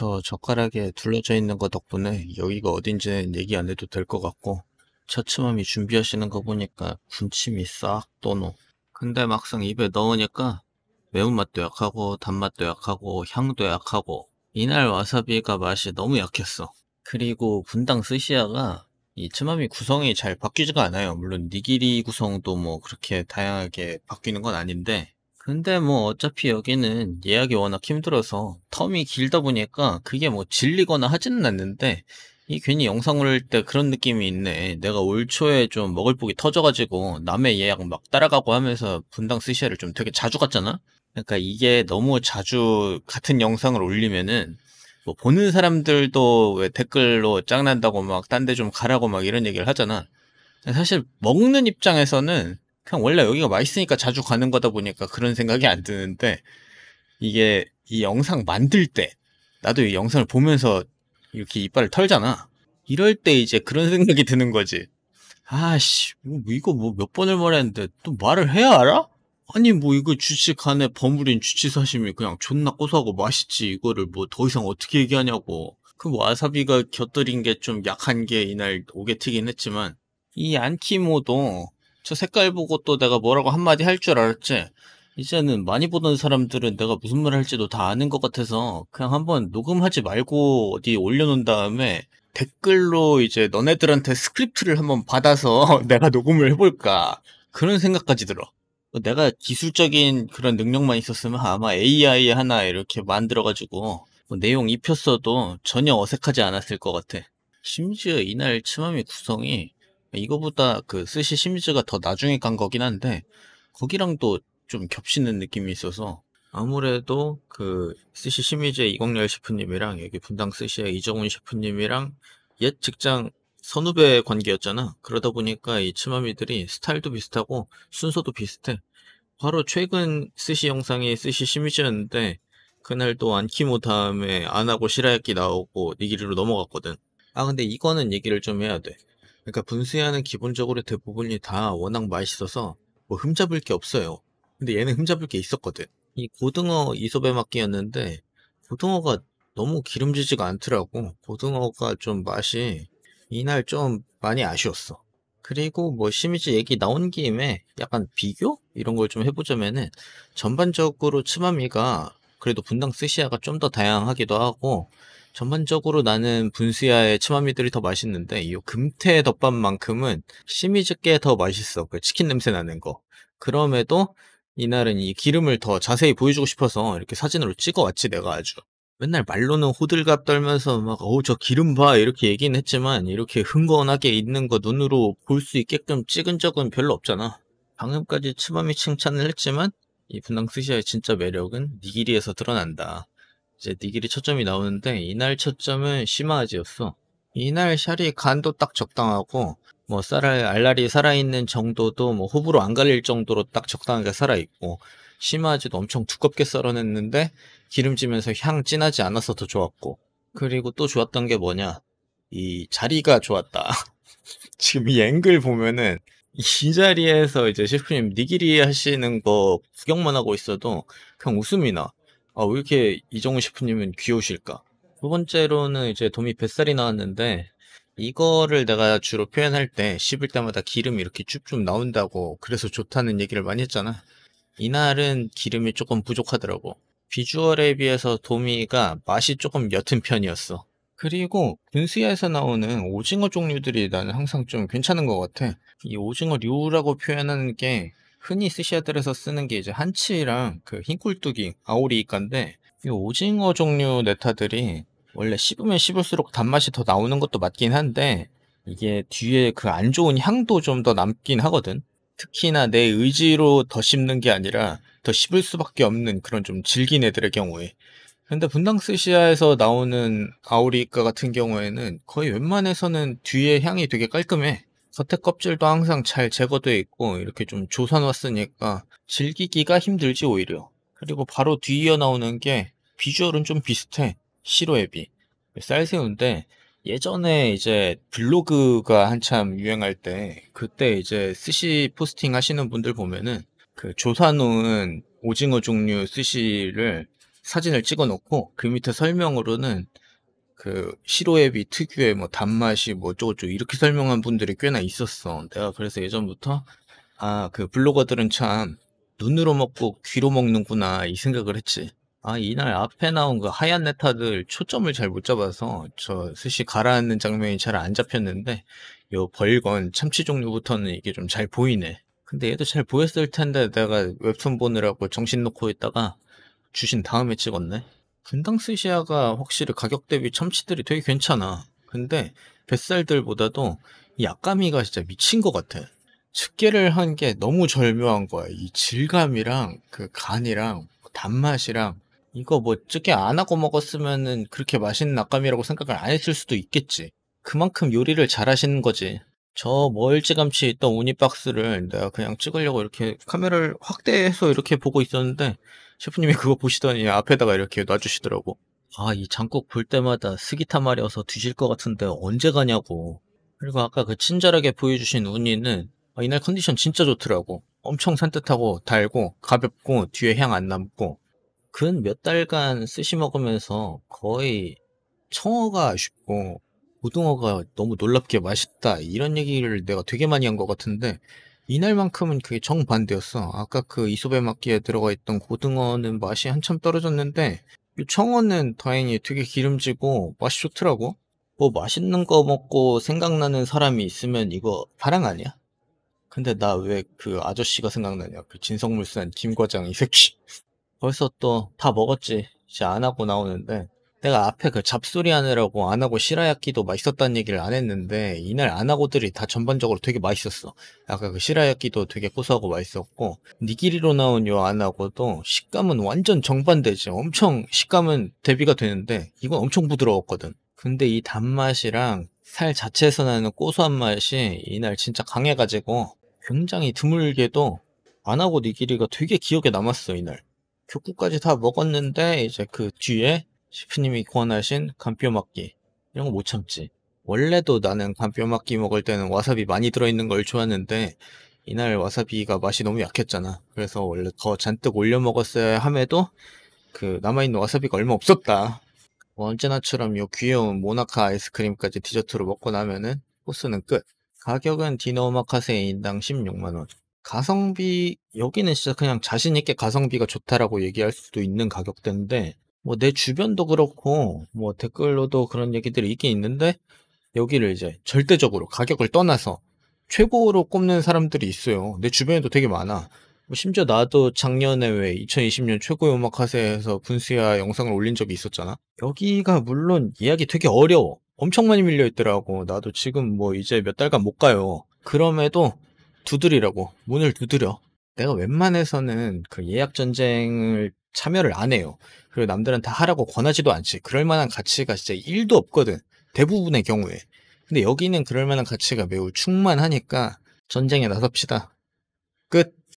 저 젓가락에 둘러져 있는 것 덕분에 여기가 어딘지는 얘기 안 해도 될 것 같고 처츠맘이 준비하시는 거 보니까 군침이 싹 도노 근데 막상 입에 넣으니까 매운맛도 약하고 단맛도 약하고 향도 약하고 이날 와사비가 맛이 너무 약했어 그리고 분당 스시야가 이 츠마미 구성이 잘 바뀌지가 않아요 물론 니기리 구성도 뭐 그렇게 다양하게 바뀌는 건 아닌데 근데 뭐 어차피 여기는 예약이 워낙 힘들어서 텀이 길다 보니까 그게 뭐 질리거나 하지는 않는데 이 괜히 영상 올릴 때 그런 느낌이 있네. 내가 올 초에 좀 먹을 복이 터져가지고 남의 예약 막 따라가고 하면서 분당 스시야를 좀 되게 자주 갔잖아? 그러니까 이게 너무 자주 같은 영상을 올리면은 뭐 보는 사람들도 왜 댓글로 짱난다고 막 딴 데 좀 가라고 막 이런 얘기를 하잖아. 사실 먹는 입장에서는 그냥 원래 여기가 맛있으니까 자주 가는 거다 보니까 그런 생각이 안 드는데 이게 이 영상 만들 때 나도 이 영상을 보면서 이렇게 이빨을 털잖아. 이럴 때 이제 그런 생각이 드는 거지. 아씨, 이거 뭐몇 뭐 번을 말했는데 또 말을 해야 알아? 아니 뭐 이거 주식 안에 버무린 주치사심이 그냥 존나 고소하고 맛있지 이거를 뭐 더 이상 어떻게 얘기하냐고 그 와사비가 곁들인 게 좀 약한 게 이날 오게 튀긴 했지만 이 안키모도 저 색깔 보고 또 내가 뭐라고 한마디 할 줄 알았지. 이제는 많이 보던 사람들은 내가 무슨 말을 할지도 다 아는 것 같아서 그냥 한번 녹음하지 말고 어디 올려놓은 다음에 댓글로 이제 너네들한테 스크립트를 한번 받아서 내가 녹음을 해볼까 그런 생각까지 들어. 내가 기술적인 그런 능력만 있었으면 아마 AI 하나 이렇게 만들어가지고 뭐 내용 입혔어도 전혀 어색하지 않았을 것 같아. 심지어 이날 치마미 구성이 이거보다 그 스시 시리즈가 더 나중에 간 거긴 한데 거기랑도 좀 겹치는 느낌이 있어서 아무래도 그 스시 시미즈의 이광렬 셰프님이랑 여기 분당 스시의 이정훈 셰프님이랑 옛 직장 선후배 관계였잖아. 그러다 보니까 이 치마미들이 스타일도 비슷하고 순서도 비슷해. 바로 최근 스시 영상이 스시 시미즈였는데 그날도 안키모 다음에 안하고 시라야끼 나오고 니기로 넘어갔거든. 아 근데 이거는 얘기를 좀 해야 돼. 그러니까 분수야는 기본적으로 대부분이 다 워낙 맛있어서 뭐 흠잡을 게 없어요. 근데 얘는 흠잡을 게 있었거든. 이 고등어 이솝배막기였는데 고등어가 너무 기름지지가 않더라고. 고등어가 좀 맛이 이날 좀 많이 아쉬웠어. 그리고 뭐 시미즈 얘기 나온 김에 약간 비교 이런 걸 좀 해보자면은 전반적으로 츠마미가 그래도 분당 스시야가 좀 더 다양하기도 하고 전반적으로 나는 분수야의 치마미들이 더 맛있는데 이 금태 덮밥만큼은 시미즈께 더 맛있어. 그 치킨 냄새 나는 거. 그럼에도 이날은 이 기름을 더 자세히 보여주고 싶어서 이렇게 사진으로 찍어왔지 내가 아주. 맨날 말로는 호들갑 떨면서 막 어우 저 기름 봐 이렇게 얘기는 했지만 이렇게 흥건하게 있는 거 눈으로 볼 수 있게끔 찍은 적은 별로 없잖아. 방금까지 치바미 칭찬을 했지만 이 분당 스시야의 진짜 매력은 니기리에서 드러난다. 이제 니길이 네 초점이 나오는데 이날 초점은 시마아지였어. 이날 샬이 간도 딱 적당하고 뭐 쌀알 알알이 살아있는 정도도 뭐 호불호 안 갈릴 정도로 딱 적당하게 살아있고 시마아지도 엄청 두껍게 썰어냈는데 기름지면서 향 진하지 않아서 더 좋았고 그리고 또 좋았던 게 뭐냐 이 자리가 좋았다. 지금 이 앵글 보면은 이 자리에서 이제 셰프님 니기리 네 하시는 거 구경만 하고 있어도 그냥 웃음이 나. 아, 왜 이렇게 이정우 셰프님은 귀여우실까? 두 번째로는 이제 도미 뱃살이 나왔는데, 이거를 내가 주로 표현할 때 씹을 때마다 기름이 이렇게 쭉쭉 나온다고 그래서 좋다는 얘기를 많이 했잖아. 이날은 기름이 조금 부족하더라고. 비주얼에 비해서 도미가 맛이 조금 옅은 편이었어. 그리고 분수야에서 나오는 오징어 종류들이 나는 항상 좀 괜찮은 것 같아. 이 오징어 류라고 표현하는 게 흔히 스시아들에서 쓰는 게 이제 한치랑 그 흰꿀뚜기, 아오리이까인데 이 오징어 종류 네타들이 원래 씹으면 씹을수록 단맛이 더 나오는 것도 맞긴 한데 이게 뒤에 그 안 좋은 향도 좀 더 남긴 하거든. 특히나 내 의지로 더 씹는 게 아니라 더 씹을 수밖에 없는 그런 좀 질긴 애들의 경우에. 근데 분당스시아에서 나오는 아오리이까 같은 경우에는 거의 웬만해서는 뒤에 향이 되게 깔끔해. 겉에 껍질도 항상 잘 제거돼 있고 이렇게 좀 조사놨으니까 즐기기가 힘들지 오히려 그리고 바로 뒤이어 나오는 게 비주얼은 좀 비슷해 시로앱이 쌀새우인데 예전에 이제 블로그가 한참 유행할 때 그때 이제 스시 포스팅 하시는 분들 보면은 그 조사놓은 오징어 종류 스시를 사진을 찍어 놓고 그 밑에 설명으로는 그시로앱비 특유의 뭐 단맛이 뭐 어쩌고저쩌고 이렇게 설명한 분들이 꽤나 있었어. 내가 그래서 예전부터 아, 그 블로거들은 참 눈으로 먹고 귀로 먹는구나 이 생각을 했지. 아, 이날 앞에 나온 그 하얀 네타들 초점을 잘 못 잡아서 저 스시 가라앉는 장면이 잘 안 잡혔는데 요 벌건 참치 종류부터는 이게 좀 잘 보이네. 근데 얘도 잘 보였을 텐데 내가 웹툰 보느라고 정신 놓고 있다가 주신 다음에 찍었네. 분당 스시야가 확실히 가격 대비 참치들이 되게 괜찮아. 근데 뱃살들보다도 이약감미가 진짜 미친 것 같아. 집게를 한 게 너무 절묘한 거야. 이 질감이랑 그 간이랑 뭐 단맛이랑 이거 뭐 집게 안 하고 먹었으면은 그렇게 맛있는 낙감이라고 생각을 안 했을 수도 있겠지. 그만큼 요리를 잘하시는 거지. 저 멀찌감치 있던 우니박스를 내가 그냥 찍으려고 이렇게 카메라를 확대해서 이렇게 보고 있었는데 셰프님이 그거 보시더니 앞에다가 이렇게 놔주시더라고. 아, 이 장국 볼 때마다 스기타 말이어서 드실 것 같은데 언제 가냐고. 그리고 아까 그 친절하게 보여주신 우니는 아, 이날 컨디션 진짜 좋더라고. 엄청 산뜻하고 달고 가볍고 뒤에 향 안 남고 근 몇 달간 스시 먹으면서 거의 청어가 아쉽고 고등어가 너무 놀랍게 맛있다 이런 얘기를 내가 되게 많이 한 것 같은데 이날만큼은 그게 정반대였어. 아까 그 이소배마끼에 들어가 있던 고등어는 맛이 한참 떨어졌는데 이 청어는 다행히 되게 기름지고 맛이 좋더라고. 뭐 맛있는 거 먹고 생각나는 사람이 있으면 이거 파랑 아니야? 근데 나 왜 그 아저씨가 생각나냐? 그 진성물산 김과장 이 새끼. 벌써 또 다 먹었지. 이제 안 하고 나오는데 내가 앞에 그 잡소리 하느라고 안하고 시라야끼도 맛있었다는 얘기를 안 했는데 이날 안하고들이 다 전반적으로 되게 맛있었어. 아까 그 시라야끼도 되게 고소하고 맛있었고 니기리로 나온 요 안하고도 식감은 완전 정반대지. 엄청 식감은 대비가 되는데 이건 엄청 부드러웠거든. 근데 이 단맛이랑 살 자체에서 나는 고소한 맛이 이날 진짜 강해가지고 굉장히 드물게도 안하고 니기리가 되게 기억에 남았어 이날. 교구까지 그 다 먹었는데 이제 그 뒤에 셰프님이 권하신 간뼈막기 이런 거 못 참지. 원래도 나는 간뼈막기 먹을 때는 와사비 많이 들어있는 걸 좋아하는데 이날 와사비가 맛이 너무 약했잖아. 그래서 원래 더 잔뜩 올려 먹었어야 함에도 그 남아있는 와사비가 얼마 없었다. 뭐 언제나처럼 요 귀여운 모나카 아이스크림까지 디저트로 먹고 나면은 코스는 끝. 가격은 디노마카세 인당 16만원. 가성비, 여기는 진짜 그냥 자신있게 가성비가 좋다라고 얘기할 수도 있는 가격대인데, 뭐내 주변도 그렇고 뭐 댓글로도 그런 얘기들이 있긴 있는데 여기를 이제 절대적으로 가격을 떠나서 최고로 꼽는 사람들이 있어요. 내 주변에도 되게 많아. 뭐 심지어 나도 작년에 왜 2020년 최고의 음악 화세에서 분수야 영상을 올린 적이 있었잖아. 여기가 물론 예약이 되게 어려워. 엄청 많이 밀려 있더라고. 나도 지금 뭐 이제 몇 달간 못 가요. 그럼에도 두드리라고 문을 두드려. 내가 웬만해서는 그 예약 전쟁을 참여를 안 해요. 그리고 남들은 다 하라고 권하지도 않지. 그럴 만한 가치가 진짜 1도 없거든. 대부분의 경우에. 근데 여기는 그럴 만한 가치가 매우 충만하니까 전쟁에 나섭시다. 끝.